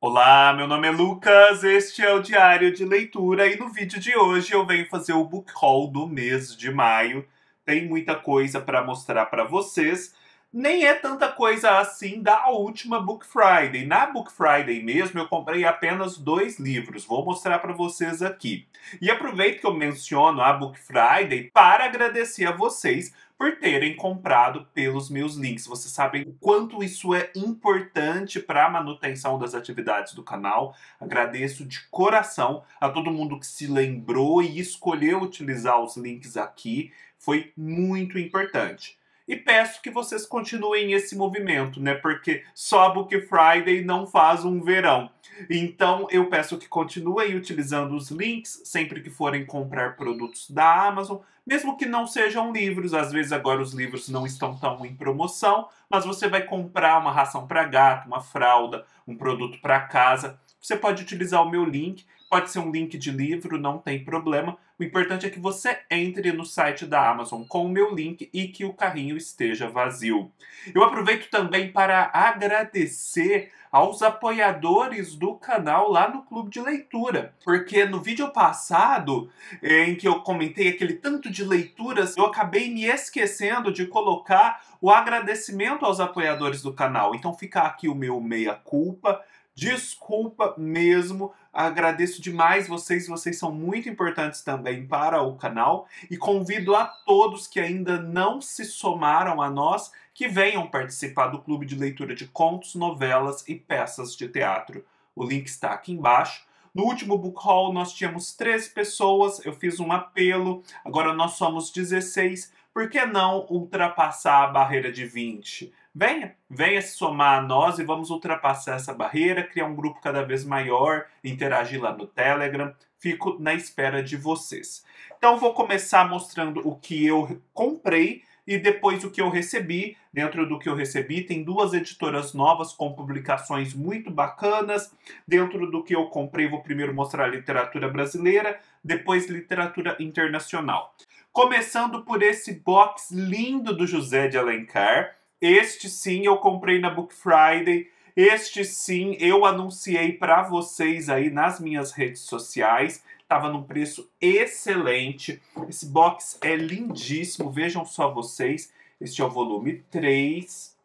Olá, meu nome é Lucas, este é o Diário de Leitura e no vídeo de hoje eu venho fazer o book haul do mês de maio. Tem muita coisa para mostrar para vocês, nem é tanta coisa assim da última Book Friday. Na Book Friday mesmo, eu comprei apenas dois livros. Vou mostrar para vocês aqui. E aproveito que eu menciono a Book Friday para agradecer a vocês por terem comprado pelos meus links. Vocês sabem o quanto isso é importante para a manutenção das atividades do canal. Agradeço de coração a todo mundo que se lembrou e escolheu utilizar os links aqui. Foi muito importante. E peço que vocês continuem esse movimento, né? Porque só a Book Friday não faz um verão. Então eu peço que continuem utilizando os links sempre que forem comprar produtos da Amazon, mesmo que não sejam livros. Às vezes agora os livros não estão tão em promoção, mas você vai comprar uma ração para gato, uma fralda, um produto para casa você pode utilizar o meu link, pode ser um link de livro, não tem problema. O importante é que você entre no site da Amazon com o meu link e que o carrinho esteja vazio. Eu aproveito também para agradecer aos apoiadores do canal lá no Clube de Leitura, porque no vídeo passado, em que eu comentei aquele tanto de leituras, eu acabei me esquecendo de colocar o agradecimento aos apoiadores do canal. Então fica aqui o meu meia-culpa. Desculpa mesmo, agradeço demais vocês, vocês são muito importantes também para o canal e convido a todos que ainda não se somaram a nós que venham participar do clube de leitura de contos, novelas e peças de teatro. O link está aqui embaixo. No último book haul nós tínhamos 13 pessoas, eu fiz um apelo, agora nós somos 16. Por que não ultrapassar a barreira de 20? venha, venha se somar a nós e vamos ultrapassar essa barreira, criar um grupo cada vez maior, interagir lá no Telegram. Fico na espera de vocês. Então vou começar mostrando o que eu comprei e depois o que eu recebi. Dentro do que eu recebi, tem duas editoras novas com publicações muito bacanas. Dentro do que eu comprei, vou primeiro mostrar literatura brasileira, depois literatura internacional. Começando por esse box lindo do José de Alencar. Este sim eu comprei na Book Friday. Este sim eu anunciei para vocês aí nas minhas redes sociais. Tava num preço excelente. Esse box é lindíssimo, vejam só vocês. Este é o volume 3,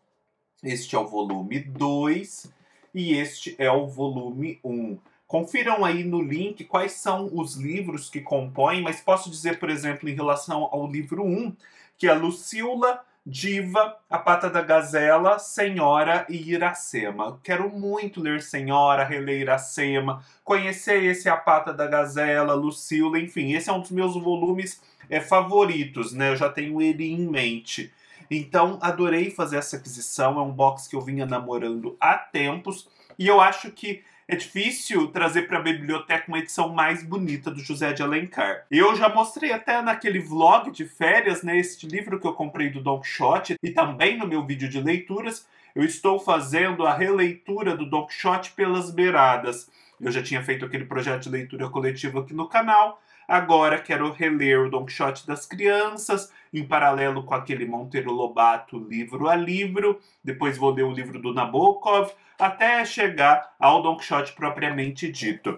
este é o volume 2 e este é o volume 1. Confiram aí no link quais são os livros que compõem, mas posso dizer, por exemplo, em relação ao livro 1, que é Lucila Diva, A Pata da Gazela, Senhora e Iracema. Quero muito ler Senhora, reler Iracema, conhecer esse A Pata da Gazela, Lucila, enfim, esse é um dos meus volumes é, favoritos, né? Eu já tenho ele em mente. Então, adorei fazer essa aquisição, é um box que eu vinha namorando há tempos e eu acho que é difícil trazer para a biblioteca uma edição mais bonita do José de Alencar. Eu já mostrei até naquele vlog de férias, né, este livro que eu comprei do Don Quixote e também no meu vídeo de leituras, eu estou fazendo a releitura do Don Quixote pelas beiradas. Eu já tinha feito aquele projeto de leitura coletiva aqui no canal, Agora quero reler o Don Quixote das Crianças, em paralelo com aquele Monteiro Lobato livro a livro. Depois vou ler o livro do Nabokov, até chegar ao Don Quixote propriamente dito.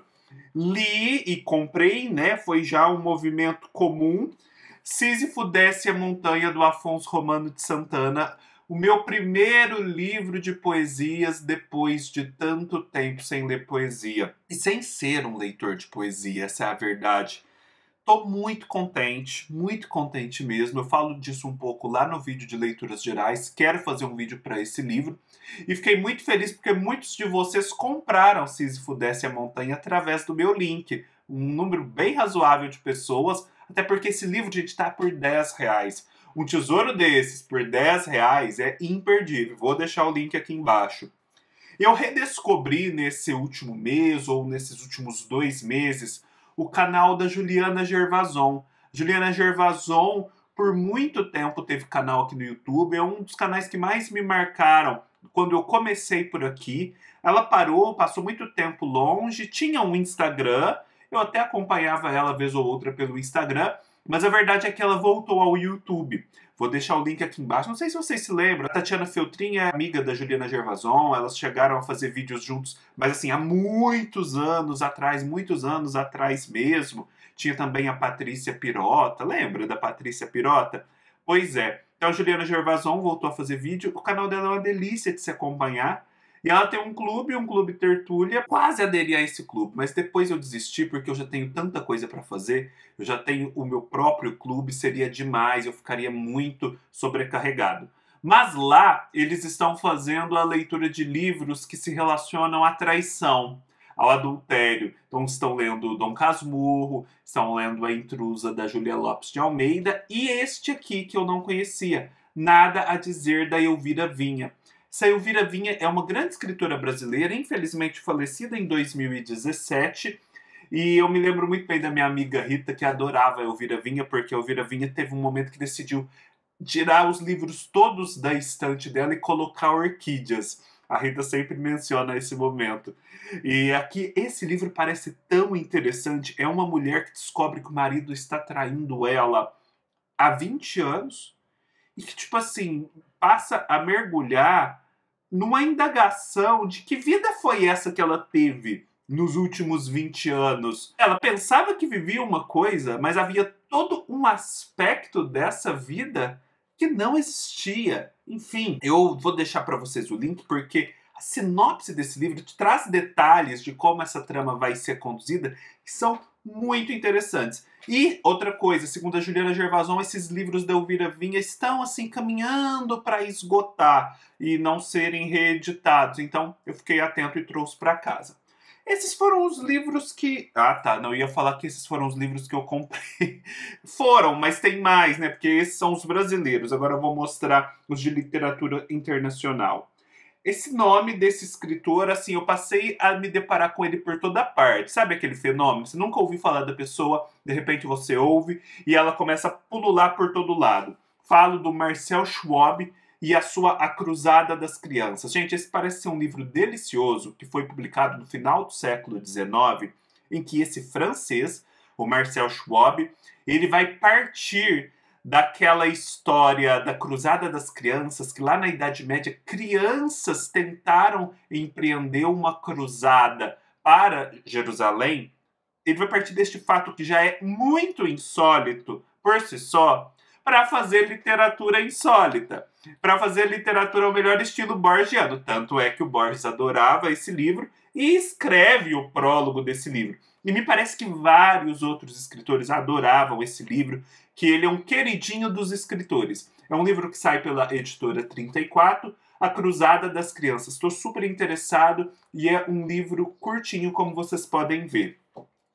Li e comprei, né? Foi já um movimento comum. Sísifo desce a montanha do Afonso Romano de Santana, o meu primeiro livro de poesias depois de tanto tempo sem ler poesia. E sem ser um leitor de poesia, essa é a verdade. Tô muito contente, muito contente mesmo. Eu falo disso um pouco lá no vídeo de leituras gerais. Quero fazer um vídeo para esse livro e fiquei muito feliz porque muitos de vocês compraram Sísifo a Montanha através do meu link. Um número bem razoável de pessoas, até porque esse livro, gente, tá por 10 reais. Um tesouro desses por 10 reais é imperdível. Vou deixar o link aqui embaixo. Eu redescobri nesse último mês ou nesses últimos dois meses o canal da Juliana Gervason. Juliana Gervason, por muito tempo, teve canal aqui no YouTube, é um dos canais que mais me marcaram quando eu comecei por aqui. Ela parou, passou muito tempo longe, tinha um Instagram, eu até acompanhava ela vez ou outra pelo Instagram, mas a verdade é que ela voltou ao YouTube. Vou deixar o link aqui embaixo. Não sei se vocês se lembram, a Tatiana Feltrin é amiga da Juliana Gervason, elas chegaram a fazer vídeos juntos, mas assim, há muitos anos atrás, muitos anos atrás mesmo. Tinha também a Patrícia Pirota, lembra da Patrícia Pirota? Pois é. Então a Juliana Gervason voltou a fazer vídeo. O canal dela é uma delícia de se acompanhar. E ela tem um clube, um clube tertúlia. Quase aderi a esse clube, mas depois eu desisti porque eu já tenho tanta coisa para fazer. Eu já tenho o meu próprio clube, seria demais, eu ficaria muito sobrecarregado. Mas lá eles estão fazendo a leitura de livros que se relacionam à traição, ao adultério. Então estão lendo Dom Casmurro, estão lendo A Intrusa da Julia Lopes de Almeida e este aqui que eu não conhecia, Nada a Dizer da Elvira Vinha. Vira Vinha é uma grande escritora brasileira, infelizmente falecida em 2017. E eu me lembro muito bem da minha amiga Rita, que adorava a Elvira Vinha, porque a Elvira Vinha teve um momento que decidiu tirar os livros todos da estante dela e colocar orquídeas. A Rita sempre menciona esse momento. E aqui, esse livro parece tão interessante. É uma mulher que descobre que o marido está traindo ela há 20 anos e que, tipo assim, passa a mergulhar numa indagação de que vida foi essa que ela teve nos últimos 20 anos. Ela pensava que vivia uma coisa, mas havia todo um aspecto dessa vida que não existia. Enfim, eu vou deixar para vocês o link porque a sinopse desse livro traz detalhes de como essa trama vai ser conduzida que são muito interessantes. E outra coisa, segundo a Juliana Gervason, esses livros da Elvira Vinha estão assim caminhando para esgotar e não serem reeditados. Então eu fiquei atento e trouxe para casa. Esses foram os livros que. Ah, tá. Não ia falar que esses foram os livros que eu comprei. foram, mas tem mais, né? Porque esses são os brasileiros. Agora eu vou mostrar os de literatura internacional. Esse nome desse escritor, assim, eu passei a me deparar com ele por toda parte. Sabe aquele fenômeno? Você nunca ouviu falar da pessoa, de repente você ouve e ela começa a pulular por todo lado. Falo do Marcel Schwab e a sua A Cruzada das Crianças. Gente, esse parece ser um livro delicioso que foi publicado no final do século XIX, em que esse francês, o Marcel Schwab, ele vai partir daquela história da Cruzada das Crianças, que lá na Idade Média crianças tentaram empreender uma cruzada para Jerusalém, ele vai partir deste fato que já é muito insólito por si só, para fazer literatura insólita, para fazer literatura ao melhor estilo borgiano. Tanto é que o Borges adorava esse livro e escreve o prólogo desse livro. E me parece que vários outros escritores adoravam esse livro, que ele é um queridinho dos escritores. É um livro que sai pela editora 34, A Cruzada das Crianças. Estou super interessado e é um livro curtinho, como vocês podem ver.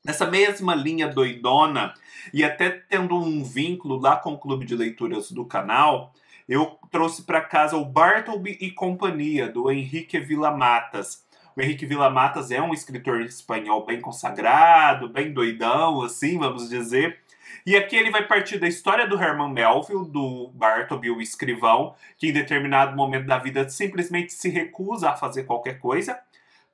Nessa mesma linha doidona, e até tendo um vínculo lá com o clube de leituras do canal, eu trouxe para casa o Bartleby e Companhia, do Henrique Villa Matas. Henrique Vila Matas é um escritor espanhol bem consagrado, bem doidão, assim, vamos dizer. E aqui ele vai partir da história do Herman Melville, do Bartleby, o escrivão, que em determinado momento da vida simplesmente se recusa a fazer qualquer coisa,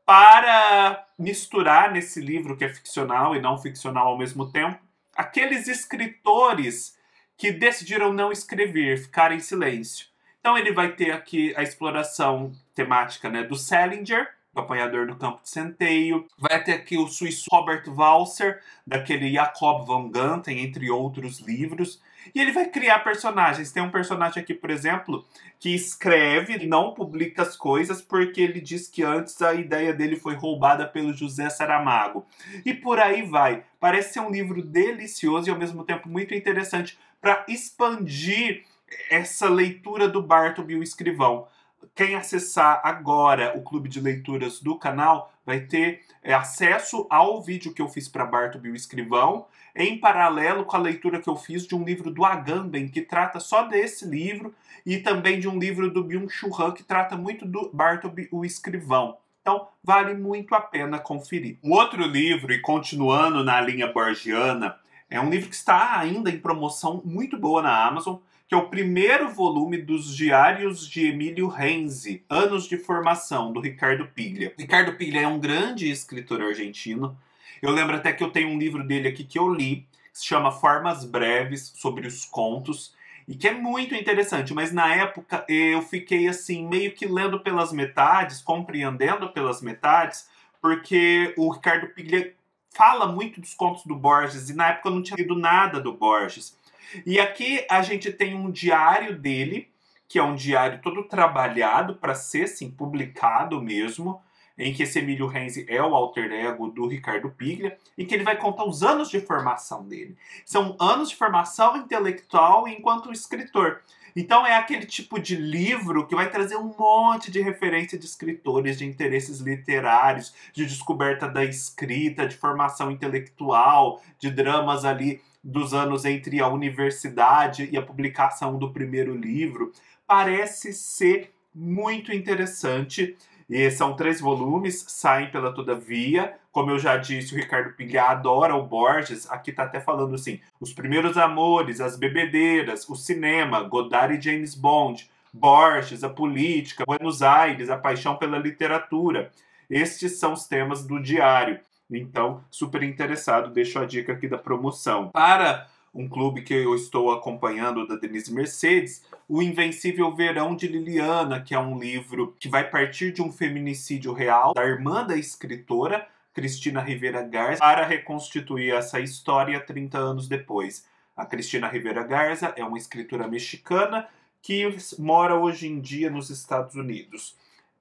para misturar nesse livro que é ficcional e não ficcional ao mesmo tempo, aqueles escritores que decidiram não escrever, ficar em silêncio. Então ele vai ter aqui a exploração temática né, do Salinger, do apanhador do campo de centeio. Vai ter aqui o suíço Robert Walser, daquele Jacob van Ganten, entre outros livros. E ele vai criar personagens. Tem um personagem aqui, por exemplo, que escreve e não publica as coisas porque ele diz que antes a ideia dele foi roubada pelo José Saramago. E por aí vai. Parece ser um livro delicioso e ao mesmo tempo muito interessante para expandir essa leitura do Bartleby o escrivão quem acessar agora o clube de leituras do canal vai ter é, acesso ao vídeo que eu fiz para o Escrivão, em paralelo com a leitura que eu fiz de um livro do Agamben, que trata só desse livro, e também de um livro do Byung-Chul Han, que trata muito do Bartleby o Escrivão. Então, vale muito a pena conferir. Um outro livro, e continuando na linha borgiana, é um livro que está ainda em promoção muito boa na Amazon, que é o primeiro volume dos Diários de Emílio Renzi, Anos de Formação, do Ricardo Piglia. Ricardo Piglia é um grande escritor argentino. Eu lembro até que eu tenho um livro dele aqui que eu li, que se chama Formas Breves, sobre os contos, e que é muito interessante, mas na época eu fiquei assim, meio que lendo pelas metades, compreendendo pelas metades, porque o Ricardo Piglia fala muito dos contos do Borges, e na época eu não tinha lido nada do Borges. E aqui a gente tem um diário dele, que é um diário todo trabalhado para ser assim, publicado mesmo, em que esse Emílio Renzi é o alter ego do Ricardo Piglia, e que ele vai contar os anos de formação dele. São anos de formação intelectual enquanto escritor. Então é aquele tipo de livro que vai trazer um monte de referência de escritores, de interesses literários, de descoberta da escrita, de formação intelectual, de dramas ali dos anos entre a universidade e a publicação do primeiro livro, parece ser muito interessante. E são três volumes, saem pela Todavia. Como eu já disse, o Ricardo Pilhar adora o Borges. Aqui tá até falando assim: os primeiros amores, as bebedeiras, o cinema, Godard e James Bond, Borges, a política, Buenos Aires, a paixão pela literatura. Estes são os temas do diário. Então, super interessado, deixo a dica aqui da promoção. Para um clube que eu estou acompanhando da Denise Mercedes, O Invencível Verão de Liliana, que é um livro que vai partir de um feminicídio real da irmã da escritora Cristina Rivera Garza para reconstituir essa história 30 anos depois. A Cristina Rivera Garza é uma escritora mexicana que mora hoje em dia nos Estados Unidos.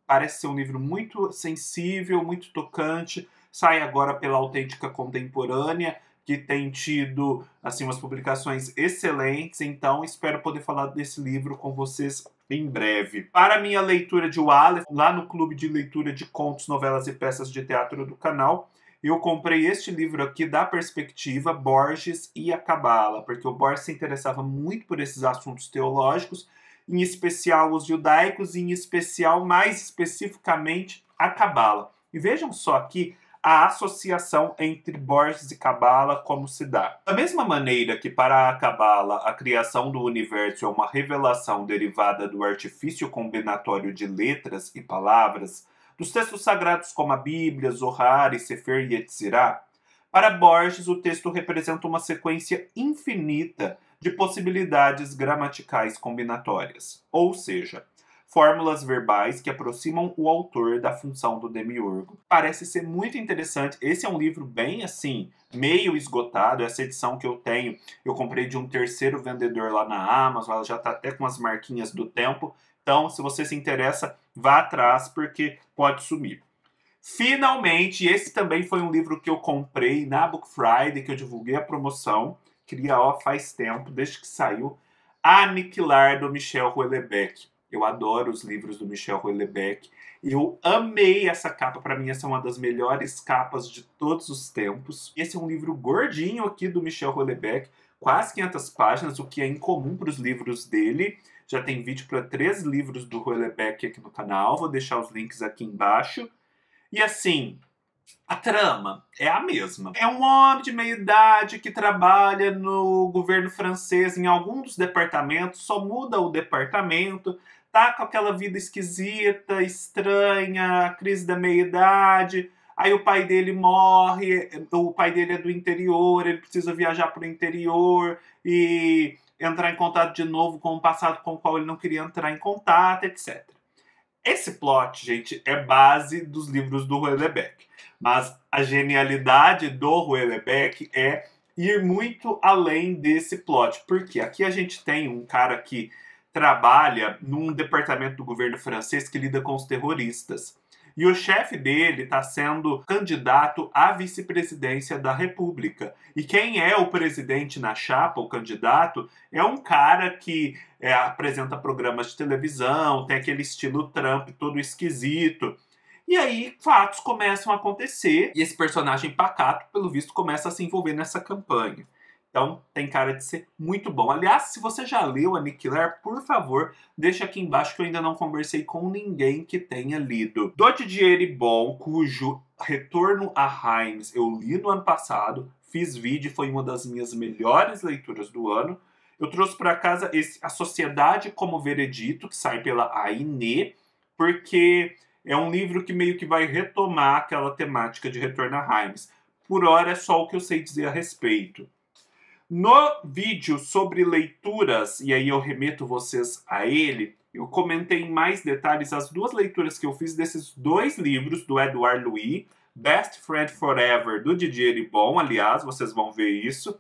Parece ser um livro muito sensível, muito tocante, sai agora pela Autêntica Contemporânea, que tem tido assim umas publicações excelentes, então espero poder falar desse livro com vocês em breve. Para minha leitura de Wallace, lá no clube de leitura de contos, novelas e peças de teatro do canal, eu comprei este livro aqui da perspectiva Borges e a Cabala, porque o Borges se interessava muito por esses assuntos teológicos, em especial os judaicos, e em especial, mais especificamente, a Cabala. E vejam só aqui a associação entre Borges e Cabala como se dá. Da mesma maneira que para a Cabala a criação do universo é uma revelação derivada do artifício combinatório de letras e palavras, dos textos sagrados como a Bíblia, Zohar e Sefer Yetzirah, para Borges o texto representa uma sequência infinita de possibilidades gramaticais combinatórias, ou seja, fórmulas verbais que aproximam o autor da função do demiurgo. Parece ser muito interessante. Esse é um livro bem assim, meio esgotado. Essa edição que eu tenho, eu comprei de um terceiro vendedor lá na Amazon, ela já está até com as marquinhas do tempo. Então, se você se interessa, vá atrás porque pode sumir. Finalmente, esse também foi um livro que eu comprei na Book Friday, que eu divulguei a promoção. Queria, ó, faz tempo, desde que saiu. Aniquilar, do Michel Houellebecq. Eu adoro os livros do Michel Houellebecq. E eu amei essa capa. Para mim, essa é uma das melhores capas de todos os tempos. Esse é um livro gordinho aqui do Michel Houellebecq. Quase 500 páginas, o que é incomum para os livros dele. Já tem vídeo para três livros do Houellebecq aqui no canal. Vou deixar os links aqui embaixo. E assim, a trama é a mesma. É um homem de meia idade que trabalha no governo francês em algum dos departamentos, só muda o departamento, tá com aquela vida esquisita, estranha, crise da meia-idade. Aí o pai dele morre, o pai dele é do interior, ele precisa viajar para o interior e entrar em contato de novo com o passado com o qual ele não queria entrar em contato, etc. Esse plot, gente, é base dos livros do Huelebeck. Mas a genialidade do Huelebeck é ir muito além desse plot, porque aqui a gente tem um cara que trabalha num departamento do governo francês que lida com os terroristas. E o chefe dele está sendo candidato à vice-presidência da República. E quem é o presidente na chapa, o candidato, é um cara que é, apresenta programas de televisão, tem aquele estilo Trump todo esquisito. E aí fatos começam a acontecer e esse personagem pacato, pelo visto, começa a se envolver nessa campanha. Então, tem cara de ser muito bom. Aliás, se você já leu Aniquilar, por favor, deixa aqui embaixo que eu ainda não conversei com ninguém que tenha lido. Dodge de Bom, cujo Retorno a Himes eu li no ano passado, fiz vídeo, foi uma das minhas melhores leituras do ano. Eu trouxe para casa esse, A Sociedade como Veredito, que sai pela Aine, porque é um livro que meio que vai retomar aquela temática de Retorno a Himes. Por hora é só o que eu sei dizer a respeito. No vídeo sobre leituras, e aí eu remeto vocês a ele, eu comentei em mais detalhes as duas leituras que eu fiz desses dois livros do Eduardo Louis, Best Friend Forever, do Didier Bon. aliás, vocês vão ver isso,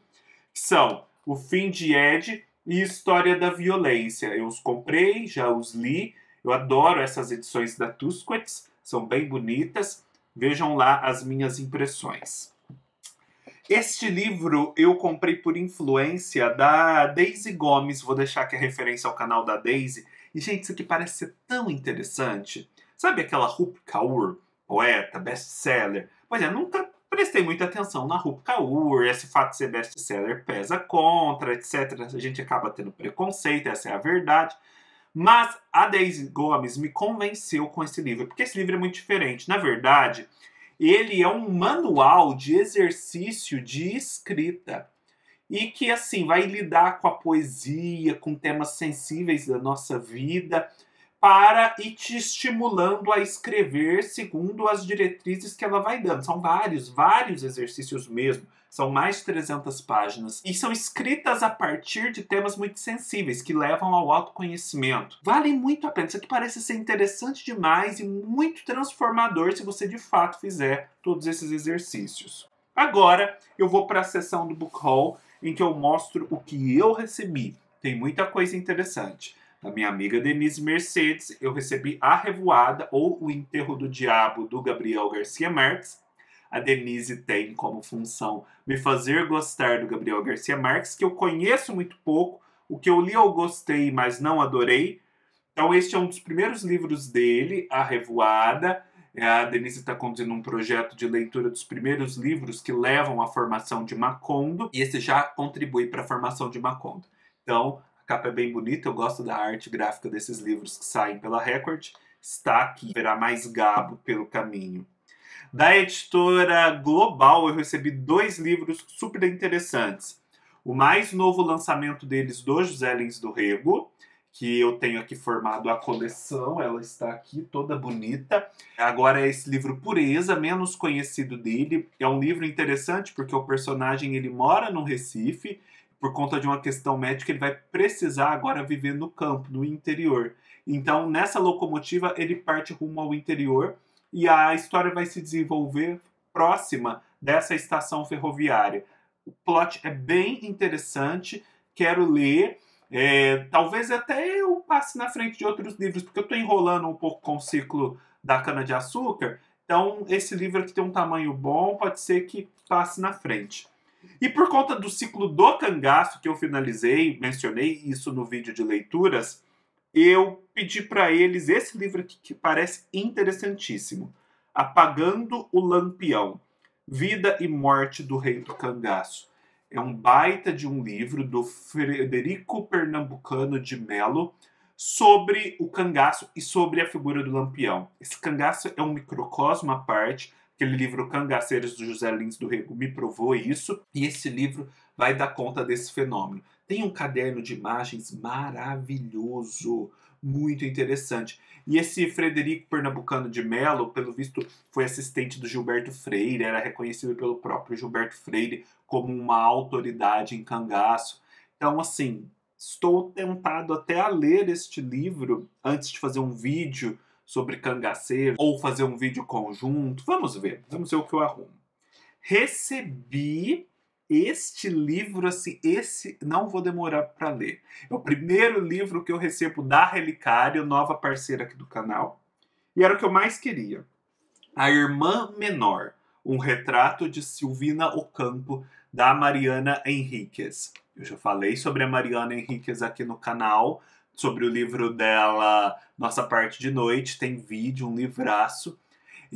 são O Fim de Ed e História da Violência. Eu os comprei, já os li, eu adoro essas edições da Tusquets, são bem bonitas. Vejam lá as minhas impressões. Este livro eu comprei por influência da Daisy Gomes, vou deixar aqui a referência ao canal da Daisy. E, gente, isso aqui parece ser tão interessante. Sabe aquela Rup Kaur, poeta, best-seller? Pois é, nunca prestei muita atenção na Rup Kaur, esse fato de ser best-seller pesa contra, etc. A gente acaba tendo preconceito, essa é a verdade. Mas a Daisy Gomes me convenceu com esse livro, porque esse livro é muito diferente. Na verdade, ele é um manual de exercício de escrita e que assim vai lidar com a poesia, com temas sensíveis da nossa vida, para ir te estimulando a escrever segundo as diretrizes que ela vai dando. São vários, vários exercícios mesmo. São mais de 300 páginas e são escritas a partir de temas muito sensíveis que levam ao autoconhecimento. Vale muito a pena. Isso aqui parece ser interessante demais e muito transformador se você de fato fizer todos esses exercícios. Agora eu vou para a sessão do book haul em que eu mostro o que eu recebi. Tem muita coisa interessante da minha amiga Denise Mercedes, eu recebi A Revoada ou O Enterro do Diabo do Gabriel Garcia Marques a Denise tem como função me fazer gostar do Gabriel Garcia Marques, que eu conheço muito pouco, o que eu li eu gostei, mas não adorei. Então, este é um dos primeiros livros dele, A Revoada. A Denise está conduzindo um projeto de leitura dos primeiros livros que levam à formação de Macondo, e esse já contribui para a formação de Macondo. Então, a capa é bem bonita, eu gosto da arte gráfica desses livros que saem pela Record. Está aqui, verá mais Gabo pelo caminho. Da editora Global, eu recebi dois livros super interessantes. O mais novo lançamento deles do José Lins do Rego, que eu tenho aqui formado a coleção, ela está aqui toda bonita. Agora é esse livro Pureza, menos conhecido dele. É um livro interessante porque o personagem ele mora no Recife, por conta de uma questão médica, ele vai precisar agora viver no campo, no interior. Então, nessa locomotiva, ele parte rumo ao interior e a história vai se desenvolver próxima dessa estação ferroviária. O plot é bem interessante, quero ler. É, talvez até eu passe na frente de outros livros, porque eu estou enrolando um pouco com o ciclo da cana-de-açúcar. Então, esse livro aqui tem um tamanho bom, pode ser que passe na frente. E por conta do ciclo do cangaço que eu finalizei, mencionei isso no vídeo de leituras, eu pedi para eles esse livro aqui que parece interessantíssimo. Apagando o Lampião, Vida e Morte do Rei do Cangaço. É um baita de um livro do Frederico Pernambucano de Melo sobre o cangaço e sobre a figura do lampião. Esse cangaço é um microcosmo à parte, aquele livro Cangaceiros do José Lins do Rego me provou isso, e esse livro vai dar conta desse fenômeno. Tem um caderno de imagens maravilhoso muito interessante. E esse Frederico Pernambucano de Mello, pelo visto, foi assistente do Gilberto Freire, era reconhecido pelo próprio Gilberto Freire como uma autoridade em cangaço. Então, assim, estou tentado até a ler este livro antes de fazer um vídeo sobre cangaceiro ou fazer um vídeo conjunto. Vamos ver, vamos ver o que eu arrumo. Recebi este livro, assim, esse não vou demorar para ler. É o primeiro livro que eu recebo da Relicário, nova parceira aqui do canal. E era o que eu mais queria. A Irmã Menor, um retrato de Silvina Ocampo, da Mariana Henriquez. Eu já falei sobre a Mariana Henriquez aqui no canal, sobre o livro dela Nossa Parte de Noite, tem vídeo, um livraço.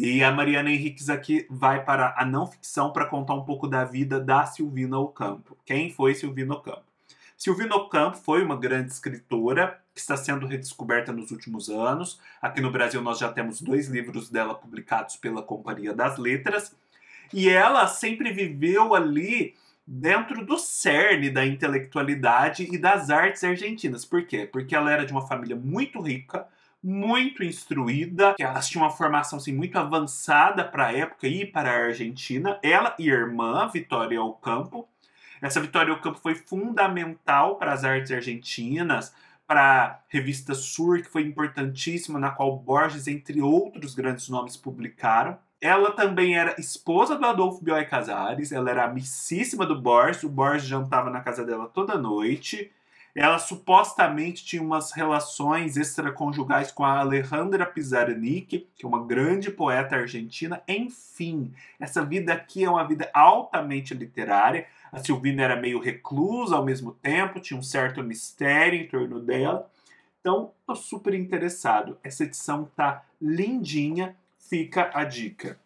E a Mariana Henriques aqui vai para a não ficção para contar um pouco da vida da Silvina Ocampo. Quem foi Silvina Ocampo? Silvina Ocampo foi uma grande escritora que está sendo redescoberta nos últimos anos. Aqui no Brasil nós já temos dois livros dela publicados pela Companhia das Letras. E ela sempre viveu ali dentro do cerne da intelectualidade e das artes argentinas. Por quê? Porque ela era de uma família muito rica, muito instruída, que elas tinham uma formação assim, muito avançada para a época e para a Argentina. Ela e a irmã, Vitória Ocampo. Essa Vitória Ocampo foi fundamental para as artes argentinas, para a revista Sur, que foi importantíssima, na qual Borges, entre outros grandes nomes, publicaram. Ela também era esposa do Adolfo Bioy Casares, ela era amicíssima do Borges, o Borges jantava na casa dela toda noite ela supostamente tinha umas relações extraconjugais com a Alejandra Pizarnik, que é uma grande poeta argentina. Enfim, essa vida aqui é uma vida altamente literária. A Silvina era meio reclusa ao mesmo tempo, tinha um certo mistério em torno dela. Então, tô super interessado. Essa edição tá lindinha, fica a dica.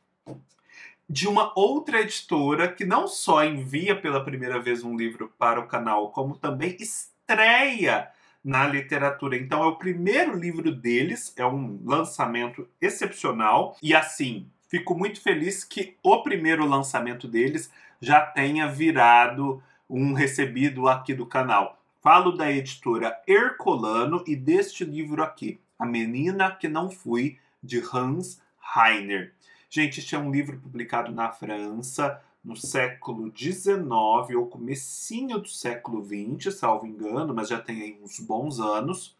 De uma outra editora que não só envia pela primeira vez um livro para o canal, como também está estreia na literatura. Então é o primeiro livro deles, é um lançamento excepcional e assim, fico muito feliz que o primeiro lançamento deles já tenha virado um recebido aqui do canal. Falo da editora Herculano e deste livro aqui, A Menina que Não Fui, de Hans Heiner. Gente, este é um livro publicado na França, no século XIX ou comecinho do século XX, salvo engano, mas já tem aí uns bons anos,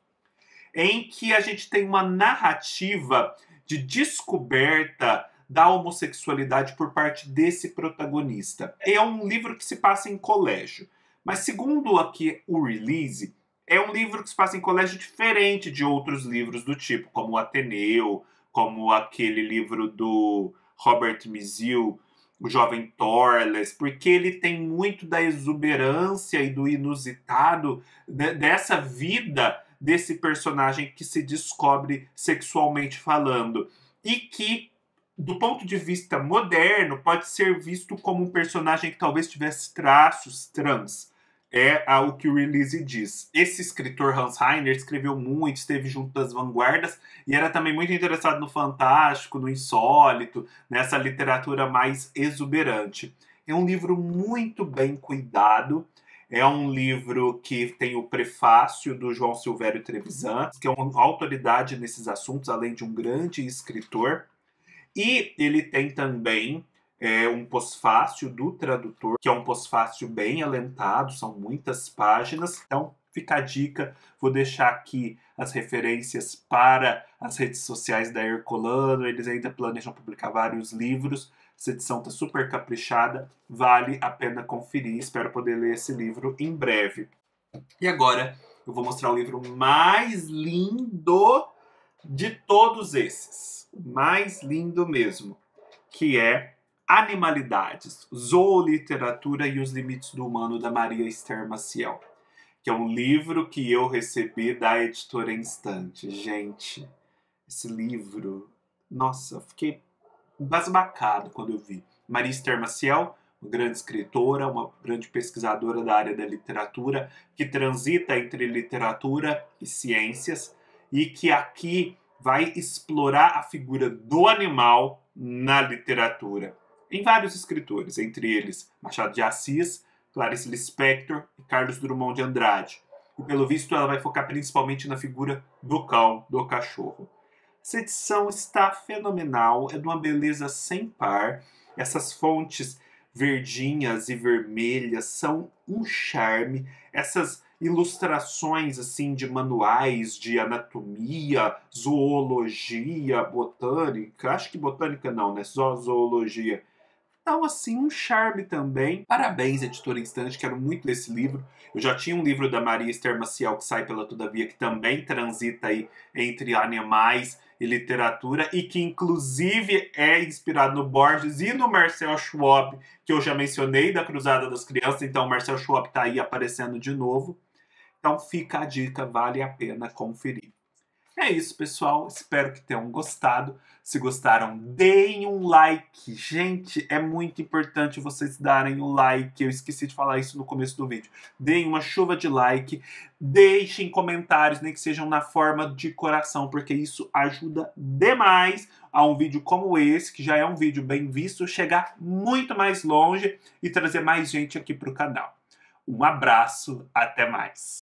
em que a gente tem uma narrativa de descoberta da homossexualidade por parte desse protagonista. É um livro que se passa em colégio, mas segundo aqui o release, é um livro que se passa em colégio diferente de outros livros do tipo, como o Ateneu, como aquele livro do Robert Musil, o jovem Torles, porque ele tem muito da exuberância e do inusitado dessa vida desse personagem que se descobre sexualmente falando e que do ponto de vista moderno pode ser visto como um personagem que talvez tivesse traços trans, é ao que o release diz. Esse escritor Hans Heiner escreveu muito, esteve junto das vanguardas e era também muito interessado no fantástico, no insólito, nessa literatura mais exuberante. É um livro muito bem cuidado. É um livro que tem o prefácio do João Silvério Trevisan, que é uma autoridade nesses assuntos, além de um grande escritor. E ele tem também é um pós-fácil do tradutor, que é um pós-fácil bem alentado, são muitas páginas. Então, fica a dica, vou deixar aqui as referências para as redes sociais da Herculano, eles ainda planejam publicar vários livros. Essa edição está super caprichada, vale a pena conferir. Espero poder ler esse livro em breve. E agora eu vou mostrar o livro mais lindo de todos esses, mais lindo mesmo, que é Animalidades, Zooliteratura e os Limites do Humano, da Maria Esther Maciel, que é um livro que eu recebi da editora Instante. Gente, esse livro, nossa, fiquei basbacado quando eu vi. Maria Esther Maciel, uma grande escritora, uma grande pesquisadora da área da literatura, que transita entre literatura e ciências, e que aqui vai explorar a figura do animal na literatura em vários escritores, entre eles Machado de Assis, Clarice Lispector e Carlos Drummond de Andrade. E pelo visto ela vai focar principalmente na figura do cão, do cachorro. Essa edição está fenomenal, é de uma beleza sem par. Essas fontes verdinhas e vermelhas são um charme. Essas ilustrações assim de manuais de anatomia, zoologia, botânica, acho que botânica não, né? Só zoologia então assim um charme também. Parabéns, editora Instante, quero muito esse livro. Eu já tinha um livro da Maria Esther Maciel que sai pela Todavia, que também transita aí entre animais e literatura, e que inclusive é inspirado no Borges e no Marcel Schwab, que eu já mencionei da Cruzada das Crianças, então o Marcel Schwab está aí aparecendo de novo. Então fica a dica, vale a pena conferir. É isso, pessoal. Espero que tenham gostado. Se gostaram, deem um like. Gente, é muito importante vocês darem o um like. Eu esqueci de falar isso no começo do vídeo. Deem uma chuva de like. Deixem comentários, nem que sejam na forma de coração, porque isso ajuda demais a um vídeo como esse, que já é um vídeo bem visto, chegar muito mais longe e trazer mais gente aqui para o canal. Um abraço, até mais.